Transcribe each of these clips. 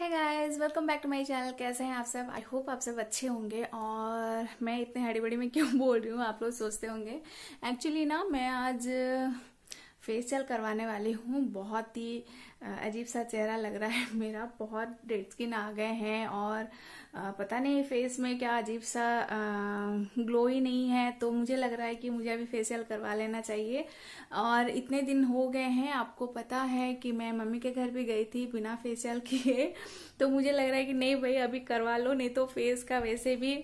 है guys welcome back to my channel कैसे हैं आप सब आई होप आप सब अच्छे होंगे और मैं इतने हड़ीबड़ी में क्यों बोल रही हूँ आप लोग सोचते होंगे एक्चुअली ना मैं आज फेसियल uh, करवाने वाली हूँ बहुत ही uh, अजीब सा चेहरा लग रहा है मेरा बहुत डेड स्किन आ गए हैं और पता नहीं फेस में क्या अजीब सा ग्लो ही नहीं है तो मुझे लग रहा है कि मुझे अभी फेशियल करवा लेना चाहिए और इतने दिन हो गए हैं आपको पता है कि मैं मम्मी के घर भी गई थी बिना फेशियल किए तो मुझे लग रहा है कि नहीं भाई अभी करवा लो नहीं तो फेस का वैसे भी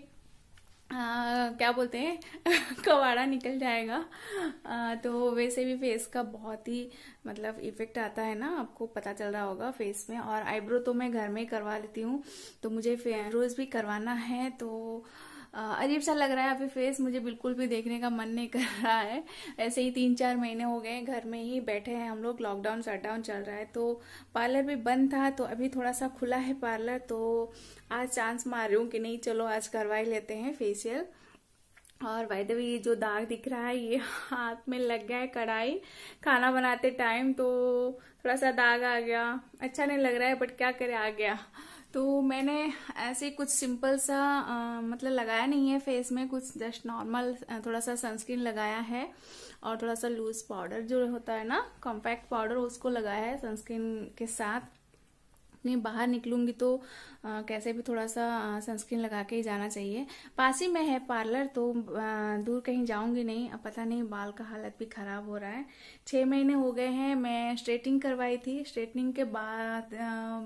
आ, क्या बोलते हैं कवाड़ा निकल जाएगा आ, तो वैसे भी फेस का बहुत ही मतलब इफेक्ट आता है ना आपको पता चल रहा होगा फेस में और आईब्रो तो मैं घर में करवा लेती हूँ तो मुझे रोज भी करवाना है तो अजीब सा लग रहा है अभी फेस मुझे बिल्कुल भी देखने का मन नहीं कर रहा है ऐसे ही तीन चार महीने हो गए घर में ही बैठे हैं हम लोग लॉकडाउन शटडाउन चल रहा है तो पार्लर भी बंद था तो अभी थोड़ा सा खुला है पार्लर तो आज चांस मार रही हूँ कि नहीं चलो आज करवा ही लेते हैं फेशियल और वाइद द ये जो दाग दिख रहा है ये हाथ में लग गया है कढ़ाई खाना बनाते टाइम तो थोड़ा सा दाग आ गया अच्छा नहीं लग रहा है बट क्या करे आ गया तो मैंने ऐसे कुछ सिंपल सा आ, मतलब लगाया नहीं है फेस में कुछ जस्ट नॉर्मल थोड़ा सा सनस्क्रीन लगाया है और थोड़ा सा लूज पाउडर जो होता है ना कॉम्पैक्ट पाउडर उसको लगाया है सनस्क्रीन के साथ अपने बाहर निकलूंगी तो आ, कैसे भी थोड़ा सा सनस्क्रीन लगा के ही जाना चाहिए पास ही में है पार्लर तो आ, दूर कहीं जाऊंगी नहीं अब पता नहीं बाल का हालत भी खराब हो रहा है छह महीने हो गए हैं मैं स्ट्रेटिंग करवाई थी स्ट्रेटनिंग के बाद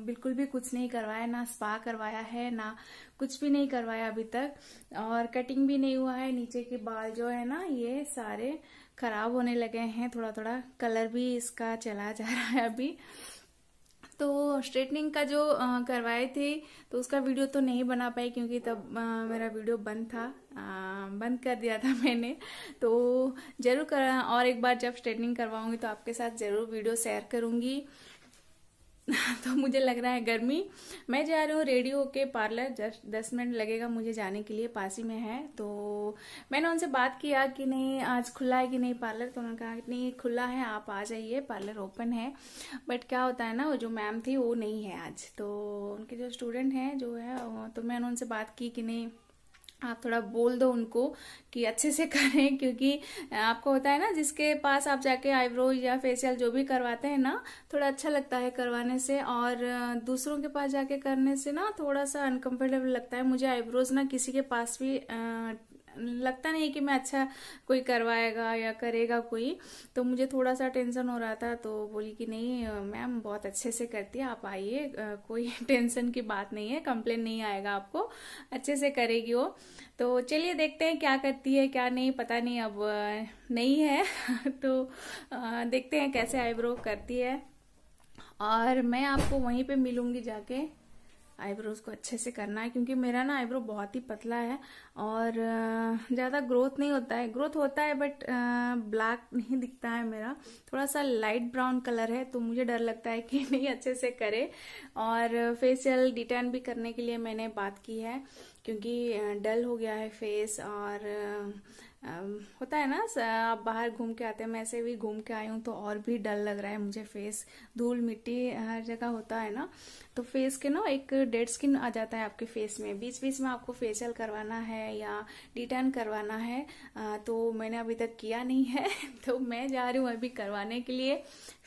बिल्कुल भी कुछ नहीं करवाया ना स्पा करवाया है ना कुछ भी नहीं करवाया अभी तक और कटिंग भी नहीं हुआ है नीचे के बाल जो है ना ये सारे खराब होने लगे हैं थोड़ा थोड़ा कलर भी इसका चला जा रहा है अभी तो स्ट्रेटनिंग का जो करवाए थे तो उसका वीडियो तो नहीं बना पाई क्योंकि तब आ, मेरा वीडियो बंद था बंद कर दिया था मैंने तो ज़रूर कर और एक बार जब स्ट्रेटनिंग करवाऊंगी तो आपके साथ ज़रूर वीडियो शेयर करूंगी तो मुझे लग रहा है गर्मी मैं जा रही हूँ रेडियो के पार्लर जस्ट दस मिनट लगेगा मुझे जाने के लिए पास ही में है तो मैंने उनसे बात किया कि नहीं आज खुला है कि नहीं पार्लर तो उन्होंने कहा कि नहीं खुला है आप आ जाइए पार्लर ओपन है बट क्या होता है ना वो जो मैम थी वो नहीं है आज तो उनके जो स्टूडेंट हैं जो है तो मैंने उनसे बात की कि नहीं आप थोड़ा बोल दो उनको कि अच्छे से करें क्योंकि आपको होता है ना जिसके पास आप जाके आईब्रो या फेशियल जो भी करवाते हैं ना थोड़ा अच्छा लगता है करवाने से और दूसरों के पास जाके करने से ना थोड़ा सा अनकंफर्टेबल लगता है मुझे आईब्रोज ना किसी के पास भी आ, लगता नहीं कि मैं अच्छा कोई करवाएगा या करेगा कोई तो मुझे थोड़ा सा टेंशन हो रहा था तो बोली कि नहीं मैम बहुत अच्छे से करती है आप आइए कोई टेंशन की बात नहीं है कंप्लेन नहीं आएगा आपको अच्छे से करेगी वो तो चलिए देखते हैं क्या करती है क्या नहीं पता नहीं अब नहीं है तो देखते हैं कैसे आईब्रो करती है और मैं आपको वहीं पे मिलूंगी जाके आईब्रोज को अच्छे से करना है क्योंकि मेरा ना आईब्रो बहुत ही पतला है और ज़्यादा ग्रोथ नहीं होता है ग्रोथ होता है बट ब्लैक नहीं दिखता है मेरा थोड़ा सा लाइट ब्राउन कलर है तो मुझे डर लगता है कि नहीं अच्छे से करे और फेशियल डिटेन भी करने के लिए मैंने बात की है क्योंकि डल हो गया है फेस और होता है ना आप बाहर घूम के आते हैं मैं ऐसे भी घूम के आई हूँ तो और भी डर लग रहा है मुझे फेस धूल मिट्टी हर जगह होता है ना तो फेस के ना एक डेड स्किन आ जाता है आपके फेस में बीच बीच में आपको फेशियल करवाना है या डिटर्न करवाना है तो मैंने अभी तक किया नहीं है तो मैं जा रही हूँ अभी करवाने के लिए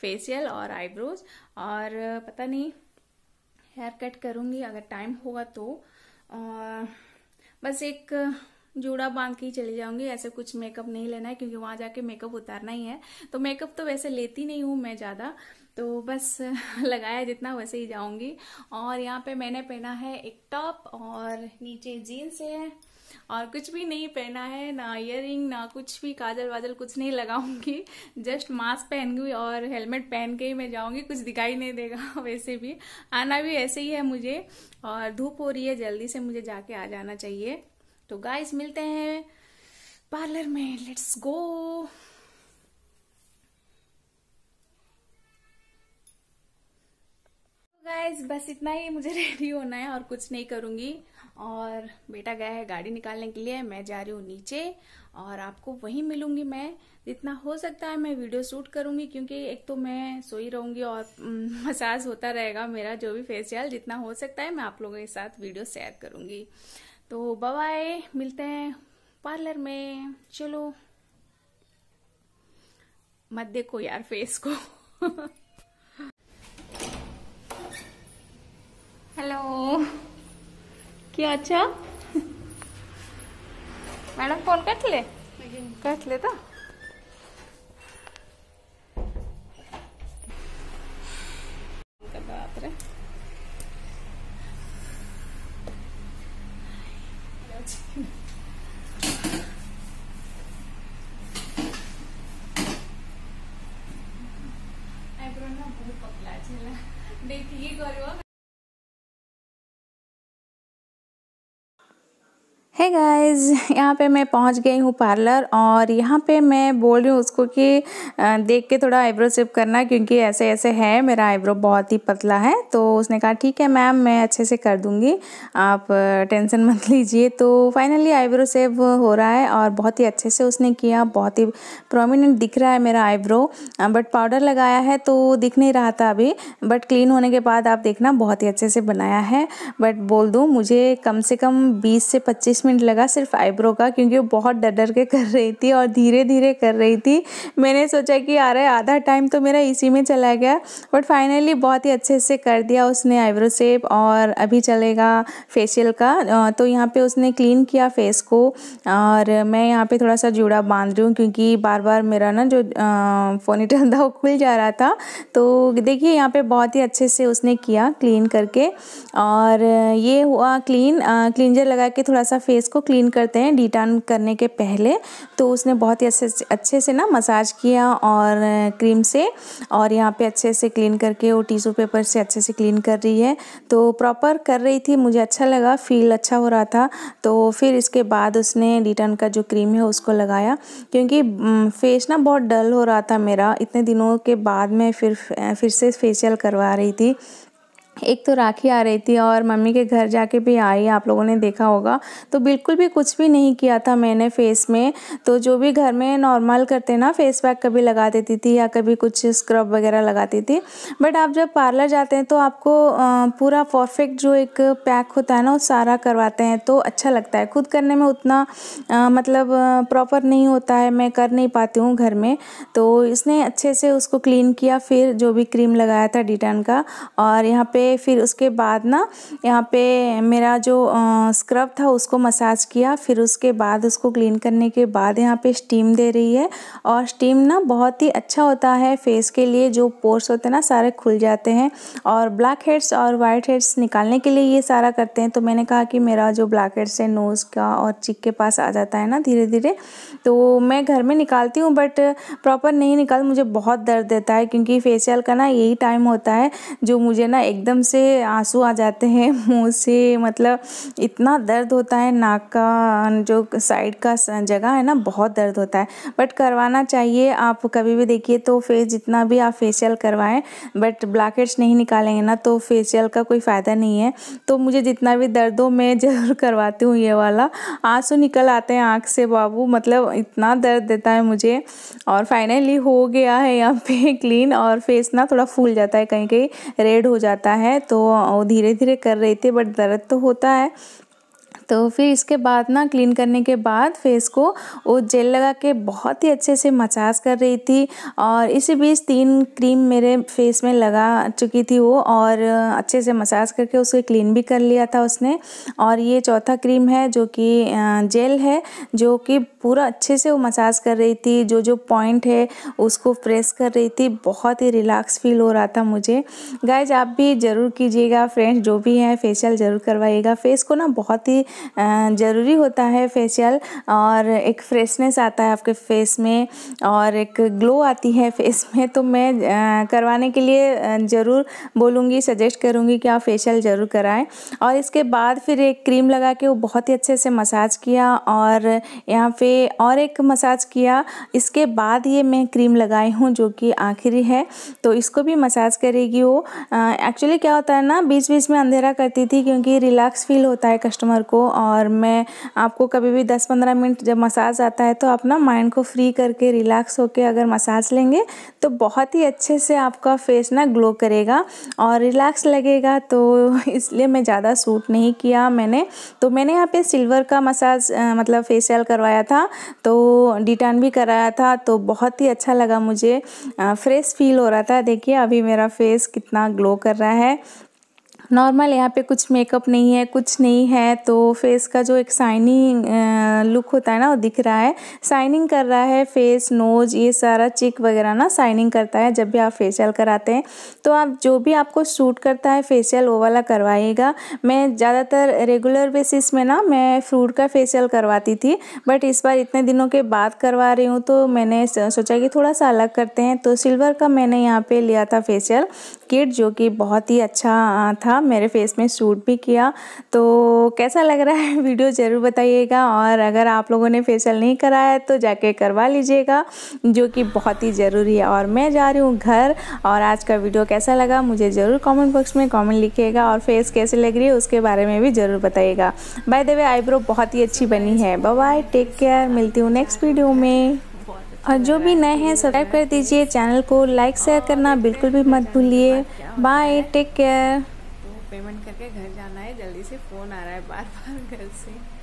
फेशियल और आईब्रोज और पता नहीं हेयर कट करूँगी अगर टाइम होगा तो और बस एक जूड़ा बांध के ही चली जाऊंगी ऐसे कुछ मेकअप नहीं लेना है क्योंकि वहां जाके मेकअप उतारना ही है तो मेकअप तो वैसे लेती नहीं हूँ मैं ज़्यादा तो बस लगाया जितना वैसे ही जाऊंगी और यहाँ पे मैंने पहना है एक टॉप और नीचे जीन्स है और कुछ भी नहीं पहना है ना इयर ना कुछ भी काजल वाजल कुछ नहीं लगाऊंगी जस्ट मास्क पहनूंगी और हेलमेट पहन के ही मैं जाऊंगी कुछ दिखाई नहीं देगा वैसे भी आना भी ऐसे ही है मुझे और धूप हो रही है जल्दी से मुझे जाके आ जाना चाहिए तो गाइस मिलते हैं पार्लर में लेट्स गो गाइस बस इतना ही मुझे रेडी होना है और कुछ नहीं करूंगी और बेटा गया है गाड़ी निकालने के लिए मैं जा रही हूँ नीचे और आपको वहीं मिलूंगी मैं जितना हो सकता है मैं वीडियो शूट करूंगी क्योंकि एक तो मैं सोई रहूंगी और मसाज हम्म, होता रहेगा मेरा जो भी फेसियल जितना हो सकता है मैं आप लोगों के साथ वीडियो शेयर करूंगी तो बाय मिलते हैं पार्लर में चलो मत देखो यार फेस को हेलो क्या अच्छा मैडम फोन ले कटले लेता तो। पकला छ देखिक गर है hey गाइस यहाँ पे मैं पहुँच गई हूँ पार्लर और यहाँ पे मैं बोल रही हूँ उसको कि देख के थोड़ा आईब्रो सिप करना क्योंकि ऐसे ऐसे है मेरा आईब्रो बहुत ही पतला है तो उसने कहा ठीक है मैम मैं अच्छे से कर दूँगी आप टेंशन मत लीजिए तो फाइनली आईब्रो सेव हो रहा है और बहुत ही अच्छे से उसने किया बहुत ही प्रोमिनेंट दिख रहा है मेरा आईब्रो बट पाउडर लगाया है तो दिख नहीं रहा था अभी बट क्लीन होने के बाद आप देखना बहुत ही अच्छे से बनाया है बट बोल दूँ मुझे कम से कम बीस से पच्चीस मिनट लगा सिर्फ आईब्रो का क्योंकि वो बहुत डर डर के कर रही थी और धीरे धीरे कर रही थी मैंने सोचा कि आ रहा है आधा टाइम तो मेरा इसी में चला गया बट फाइनली बहुत ही अच्छे से कर दिया उसने आईब्रो सेप और अभी चलेगा फेशियल का तो यहाँ पे उसने क्लीन किया फेस को और मैं यहाँ पे थोड़ा सा जूड़ा बांध रही हूँ क्योंकि बार बार मेरा ना जो फोनीटेल था वो खुल जा रहा था तो देखिए यहाँ पे बहुत ही अच्छे से उसने किया क्लीन करके और ये हुआ क्लीन क्लिनजर लगा के थोड़ा सा फेस को क्लीन करते हैं डिटर्न करने के पहले तो उसने बहुत ही अच्छे से अच्छे से ना मसाज किया और क्रीम से और यहाँ पे अच्छे से क्लीन करके वो टिश्यू पेपर से अच्छे से क्लीन कर रही है तो प्रॉपर कर रही थी मुझे अच्छा लगा फील अच्छा हो रहा था तो फिर इसके बाद उसने डिटर्न का जो क्रीम है उसको लगाया क्योंकि फेस ना बहुत डल हो रहा था मेरा इतने दिनों के बाद मैं फिर फिर से फेशियल करवा रही थी एक तो राखी आ रही थी और मम्मी के घर जाके भी आई आप लोगों ने देखा होगा तो बिल्कुल भी कुछ भी नहीं किया था मैंने फेस में तो जो भी घर में नॉर्मल करते ना फेस पैक कभी लगा देती थी या कभी कुछ स्क्रब वगैरह लगाती थी बट आप जब पार्लर जाते हैं तो आपको पूरा परफेक्ट जो एक पैक होता है ना वो सारा करवाते हैं तो अच्छा लगता है खुद करने में उतना आ, मतलब प्रॉपर नहीं होता है मैं कर नहीं पाती हूँ घर में तो इसने अच्छे से उसको क्लीन किया फिर जो भी क्रीम लगाया था डिटर्न का और यहाँ पर फिर उसके बाद ना यहाँ पे मेरा जो स्क्रब था उसको मसाज किया फिर उसके बाद उसको क्लीन करने के बाद यहाँ पे स्टीम दे रही है और स्टीम ना बहुत ही अच्छा होता है फेस के लिए जो पोर्स होते हैं ना सारे खुल जाते हैं और ब्लैक हेड्स और वाइट हेड्स निकालने के लिए ये सारा करते हैं तो मैंने कहा कि मेरा जो ब्लैक हेड्स है नोज़ का और चिक के पास आ जाता है ना धीरे धीरे तो मैं घर में निकालती हूँ बट प्रॉपर नहीं निकाल मुझे बहुत दर्द देता है क्योंकि फेसियल का ना यही टाइम होता है जो मुझे ना एकदम एकदम से आंसू आ जाते हैं मुंह से मतलब इतना दर्द होता है नाक का जो साइड का जगह है ना बहुत दर्द होता है बट करवाना चाहिए आप कभी भी देखिए तो फेस जितना भी आप फेशियल करवाएं बट ब्लैकेट्स नहीं निकालेंगे ना तो फेशियल का कोई फ़ायदा नहीं है तो मुझे जितना भी दर्द हो मैं ज़रूर करवाती हूँ ये वाला आंसू निकल आते हैं आँख से बाबू मतलब इतना दर्द देता है मुझे और फाइनली हो गया है यहाँ पे क्लीन और फेस ना थोड़ा फूल जाता है कहीं कहीं रेड हो जाता है है तो धीरे धीरे कर रहे थे बट दर्द तो होता है तो फिर इसके बाद ना क्लीन करने के बाद फेस को वो जेल लगा के बहुत ही अच्छे से मसाज कर रही थी और इसी बीच तीन क्रीम मेरे फेस में लगा चुकी थी वो और अच्छे से मसाज करके उसे क्लीन भी कर लिया था उसने और ये चौथा क्रीम है जो कि जेल है जो कि पूरा अच्छे से वो मसाज कर रही थी जो जो पॉइंट है उसको प्रेस कर रही थी बहुत ही रिलैक्स फील हो रहा था मुझे गाइज आप भी ज़रूर कीजिएगा फ्रेंड्स जो भी हैं फेशियल ज़रूर करवाइएगा फेस को ना बहुत ही ज़रूरी होता है फेशियल और एक फ्रेशनेस आता है आपके फेस में और एक ग्लो आती है फेस में तो मैं करवाने के लिए ज़रूर बोलूँगी सजेस्ट करूँगी कि आप फेशियल ज़रूर कराएं और इसके बाद फिर एक क्रीम लगा के वो बहुत ही अच्छे से मसाज किया और यहाँ पे और एक मसाज किया इसके बाद ये मैं क्रीम लगाई हूँ जो कि आखिरी है तो इसको भी मसाज करेगी वो एक्चुअली क्या होता है ना बीच बीच में अंधेरा करती थी क्योंकि रिलैक्स फील होता है कस्टमर को और मैं आपको कभी भी 10-15 मिनट जब मसाज आता है तो अपना माइंड को फ्री करके रिलैक्स होकर अगर मसाज लेंगे तो बहुत ही अच्छे से आपका फेस ना ग्लो करेगा और रिलैक्स लगेगा तो इसलिए मैं ज़्यादा सूट नहीं किया मैंने तो मैंने यहाँ पे सिल्वर का मसाज मतलब फेशियल करवाया था तो डिटर्न भी कराया था तो बहुत ही अच्छा लगा मुझे फ्रेश फील हो रहा था देखिए अभी मेरा फेस कितना ग्लो कर रहा है नॉर्मल यहाँ पे कुछ मेकअप नहीं है कुछ नहीं है तो फेस का जो एक शाइनिंग लुक होता है ना वो दिख रहा है शाइनिंग कर रहा है फेस नोज ये सारा चिक वगैरह ना शाइनिंग करता है जब भी आप फेशियल कराते हैं तो आप जो भी आपको सूट करता है फेशियल वो वाला करवाइएगा मैं ज़्यादातर रेगुलर बेसिस में ना मैं फ्रूट का फेशियल करवाती थी बट इस बार इतने दिनों के बाद करवा रही हूँ तो मैंने सोचा कि थोड़ा सा अलग करते हैं तो सिल्वर का मैंने यहाँ पर लिया था फेशियल किट जो कि बहुत ही अच्छा था मेरे फेस में सूट भी किया तो कैसा लग रहा है वीडियो ज़रूर बताइएगा और अगर आप लोगों ने फेशियल नहीं कराया है तो जाके करवा लीजिएगा जो कि बहुत ही ज़रूरी है और मैं जा रही हूँ घर और आज का वीडियो कैसा लगा मुझे ज़रूर कॉमेंट बॉक्स में कॉमेंट लिखिएगा और फेस कैसे लग रही है उसके बारे में भी ज़रूर बताइएगा बाय द वे आईब्रो बहुत ही अच्छी बनी है बाय टेक केयर मिलती हूँ नेक्स्ट वीडियो में और जो भी नए हैं सब्सक्राइब कर दीजिए चैनल को लाइक शेयर करना बिल्कुल भी मत भूलिए बाय टेक केयर पेमेंट करके घर जाना है जल्दी से फ़ोन आ रहा है बार बार घर से